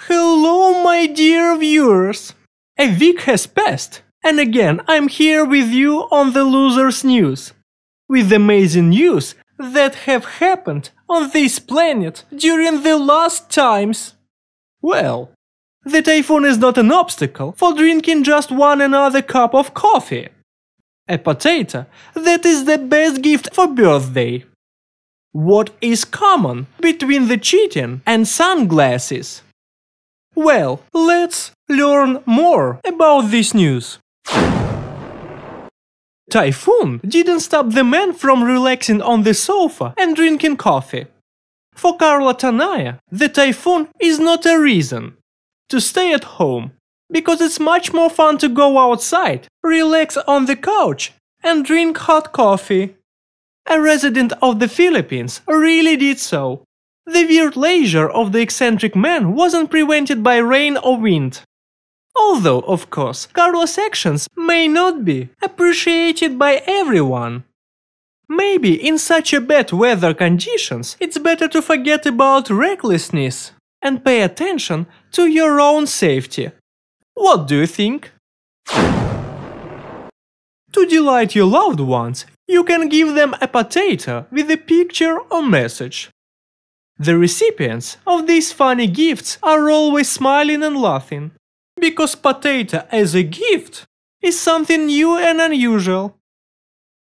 Hello, my dear viewers! A week has passed, and again I'm here with you on the Losers News. With amazing news that have happened on this planet during the last times. Well, the typhoon is not an obstacle for drinking just one another cup of coffee. A potato? That is the best gift for birthday. What is common between the cheating and sunglasses? Well, let's learn more about this news. Typhoon didn't stop the man from relaxing on the sofa and drinking coffee. For Carla Tanaya, the typhoon is not a reason to stay at home because it's much more fun to go outside, relax on the couch, and drink hot coffee. A resident of the Philippines really did so. The weird leisure of the eccentric man wasn't prevented by rain or wind. Although, of course, Carlos' actions may not be appreciated by everyone. Maybe in such a bad weather conditions, it's better to forget about recklessness and pay attention to your own safety what do you think? To delight your loved ones, you can give them a potato with a picture or message. The recipients of these funny gifts are always smiling and laughing, because potato as a gift is something new and unusual.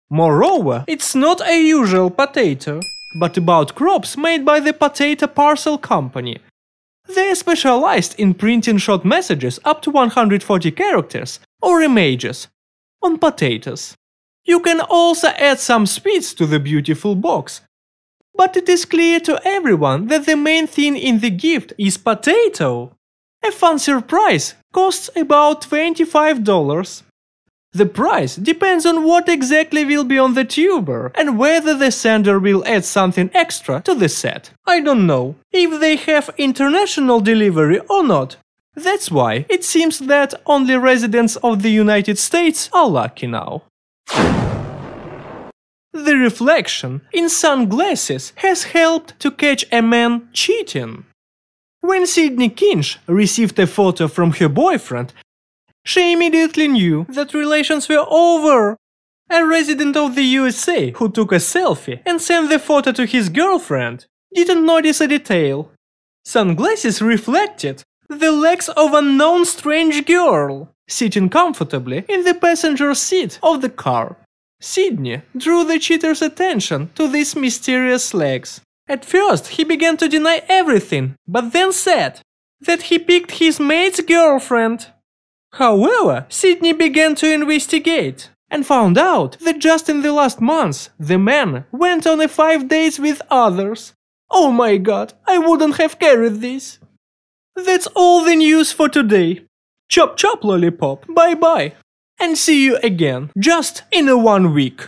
Moreover, it's not a usual potato, but about crops made by the Potato Parcel Company they specialized in printing short messages up to 140 characters or images on potatoes. You can also add some sweets to the beautiful box. But it is clear to everyone that the main thing in the gift is potato. A fun surprise costs about $25. The price depends on what exactly will be on the tuber and whether the sender will add something extra to the set. I don't know if they have international delivery or not. That's why it seems that only residents of the United States are lucky now. The reflection in sunglasses has helped to catch a man cheating. When Sydney Kinch received a photo from her boyfriend, she immediately knew that relations were over. A resident of the USA who took a selfie and sent the photo to his girlfriend didn't notice a detail. Sunglasses reflected the legs of a known strange girl sitting comfortably in the passenger seat of the car. Sydney drew the cheater's attention to these mysterious legs. At first, he began to deny everything, but then said that he picked his mate's girlfriend. However, Sydney began to investigate and found out that just in the last month the man went on a five days with others. Oh my god, I wouldn't have carried this. That's all the news for today. Chop chop lollipop, bye bye. And see you again, just in a one week.